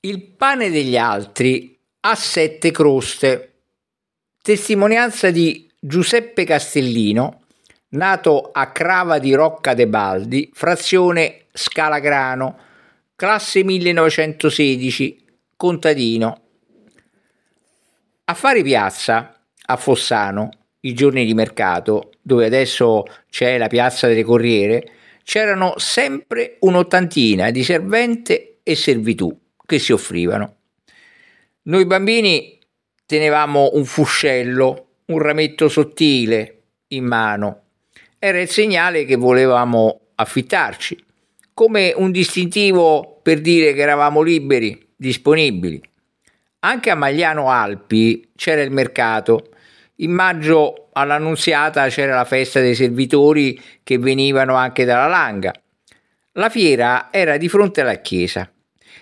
Il pane degli altri ha sette croste. Testimonianza di Giuseppe Castellino, nato a Crava di Rocca de Baldi, frazione Scalagrano, classe 1916, contadino. A fare piazza a Fossano, i giorni di mercato, dove adesso c'è la piazza delle Corriere, c'erano sempre un'ottantina di servente e servitù che si offrivano. Noi bambini tenevamo un fuscello, un rametto sottile in mano. Era il segnale che volevamo affittarci, come un distintivo per dire che eravamo liberi, disponibili. Anche a Magliano Alpi c'era il mercato. In maggio all'Annunziata c'era la festa dei servitori che venivano anche dalla Langa. La fiera era di fronte alla chiesa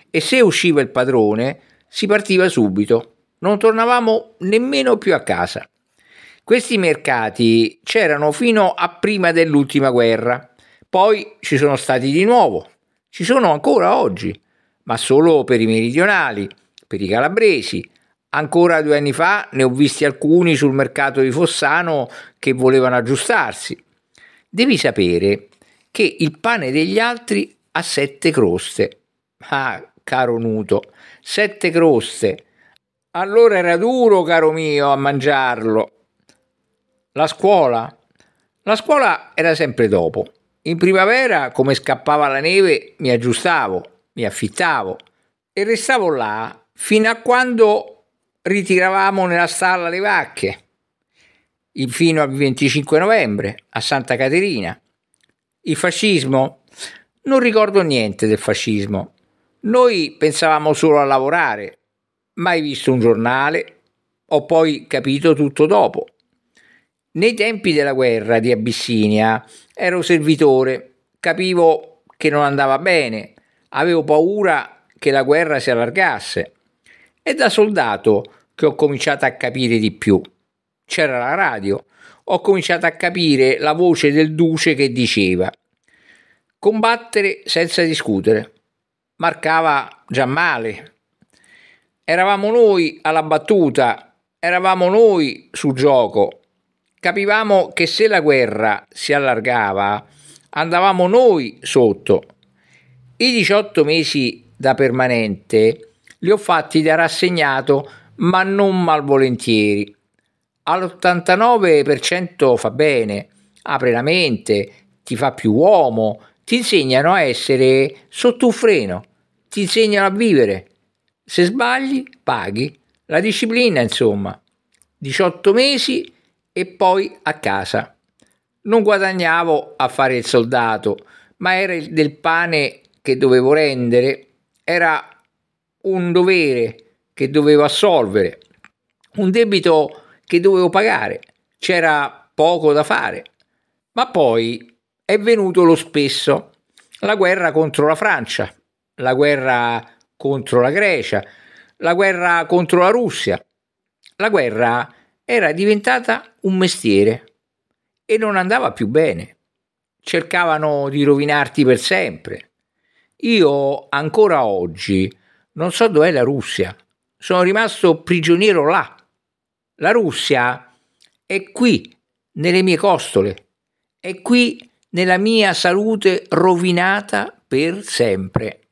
e se usciva il padrone si partiva subito. Non tornavamo nemmeno più a casa. Questi mercati c'erano fino a prima dell'ultima guerra, poi ci sono stati di nuovo, ci sono ancora oggi, ma solo per i meridionali, per i calabresi. Ancora due anni fa ne ho visti alcuni sul mercato di Fossano che volevano aggiustarsi. Devi sapere che il pane degli altri ha sette croste. Ah, caro Nuto, sette croste. Allora era duro, caro mio, a mangiarlo. La scuola? La scuola era sempre dopo. In primavera, come scappava la neve, mi aggiustavo, mi affittavo e restavo là fino a quando ritiravamo nella stalla le vacche, fino al 25 novembre, a Santa Caterina. Il fascismo? Non ricordo niente del fascismo, noi pensavamo solo a lavorare, mai visto un giornale, ho poi capito tutto dopo. Nei tempi della guerra di Abissinia ero servitore, capivo che non andava bene, avevo paura che la guerra si allargasse. È da soldato che ho cominciato a capire di più. C'era la radio, ho cominciato a capire la voce del duce che diceva combattere senza discutere marcava già male. Eravamo noi alla battuta, eravamo noi sul gioco. Capivamo che se la guerra si allargava, andavamo noi sotto. I 18 mesi da permanente li ho fatti da rassegnato, ma non malvolentieri. All'89% fa bene, apre la mente, ti fa più uomo, ti insegnano a essere sotto un freno ti insegnano a vivere. Se sbagli, paghi. La disciplina, insomma. 18 mesi e poi a casa. Non guadagnavo a fare il soldato, ma era del pane che dovevo rendere, era un dovere che dovevo assolvere, un debito che dovevo pagare, c'era poco da fare. Ma poi è venuto lo spesso, la guerra contro la Francia, la guerra contro la Grecia, la guerra contro la Russia. La guerra era diventata un mestiere e non andava più bene. Cercavano di rovinarti per sempre. Io ancora oggi non so dov'è la Russia. Sono rimasto prigioniero là. La Russia è qui, nelle mie costole. È qui nella mia salute rovinata per sempre.